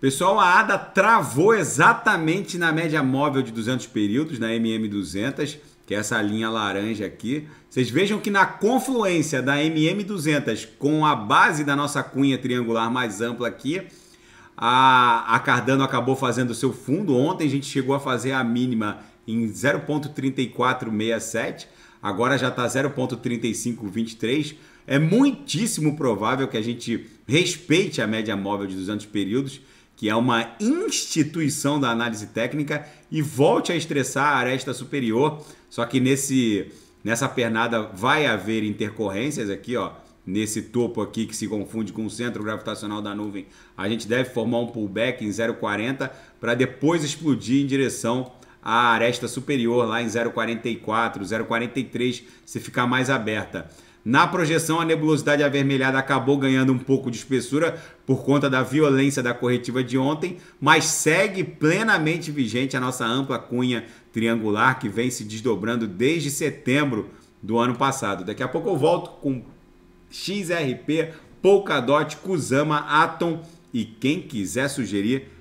Pessoal, a ADA travou exatamente na média móvel de 200 períodos, na MM200, que é essa linha laranja aqui. Vocês vejam que na confluência da MM200 com a base da nossa cunha triangular mais ampla aqui, a, a Cardano acabou fazendo o seu fundo. Ontem a gente chegou a fazer a mínima em 0.3467 agora já está 0,3523. É muitíssimo provável que a gente respeite a média móvel de 200 períodos, que é uma instituição da análise técnica, e volte a estressar a aresta superior. Só que nesse, nessa pernada vai haver intercorrências aqui, ó nesse topo aqui que se confunde com o centro gravitacional da nuvem, a gente deve formar um pullback em 0,40 para depois explodir em direção a aresta superior lá em 0,44, 0,43, se ficar mais aberta. Na projeção, a nebulosidade avermelhada acabou ganhando um pouco de espessura por conta da violência da corretiva de ontem, mas segue plenamente vigente a nossa ampla cunha triangular que vem se desdobrando desde setembro do ano passado. Daqui a pouco eu volto com XRP, Polkadot, Kusama, Atom e quem quiser sugerir